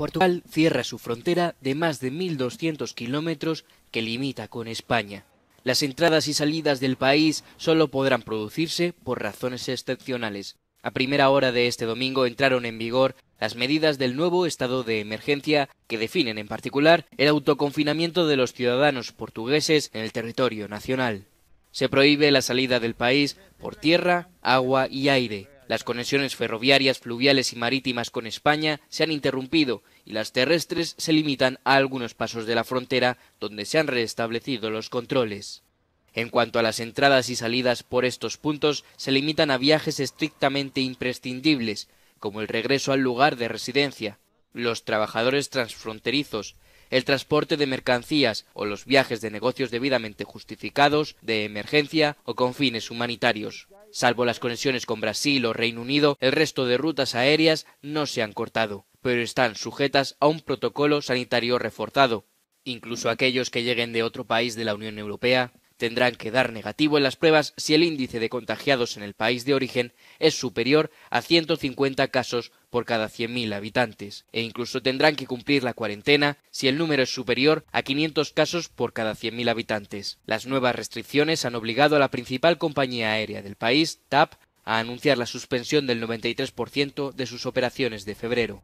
Portugal cierra su frontera de más de 1.200 kilómetros que limita con España. Las entradas y salidas del país solo podrán producirse por razones excepcionales. A primera hora de este domingo entraron en vigor las medidas del nuevo estado de emergencia que definen en particular el autoconfinamiento de los ciudadanos portugueses en el territorio nacional. Se prohíbe la salida del país por tierra, agua y aire. Las conexiones ferroviarias, fluviales y marítimas con España se han interrumpido y las terrestres se limitan a algunos pasos de la frontera donde se han restablecido los controles. En cuanto a las entradas y salidas por estos puntos, se limitan a viajes estrictamente imprescindibles, como el regreso al lugar de residencia, los trabajadores transfronterizos, el transporte de mercancías o los viajes de negocios debidamente justificados, de emergencia o con fines humanitarios. Salvo las conexiones con Brasil o Reino Unido, el resto de rutas aéreas no se han cortado, pero están sujetas a un protocolo sanitario reforzado. Incluso aquellos que lleguen de otro país de la Unión Europea tendrán que dar negativo en las pruebas si el índice de contagiados en el país de origen es superior a 150 casos por cada 100.000 habitantes, e incluso tendrán que cumplir la cuarentena si el número es superior a 500 casos por cada 100.000 habitantes. Las nuevas restricciones han obligado a la principal compañía aérea del país, TAP, a anunciar la suspensión del 93% de sus operaciones de febrero.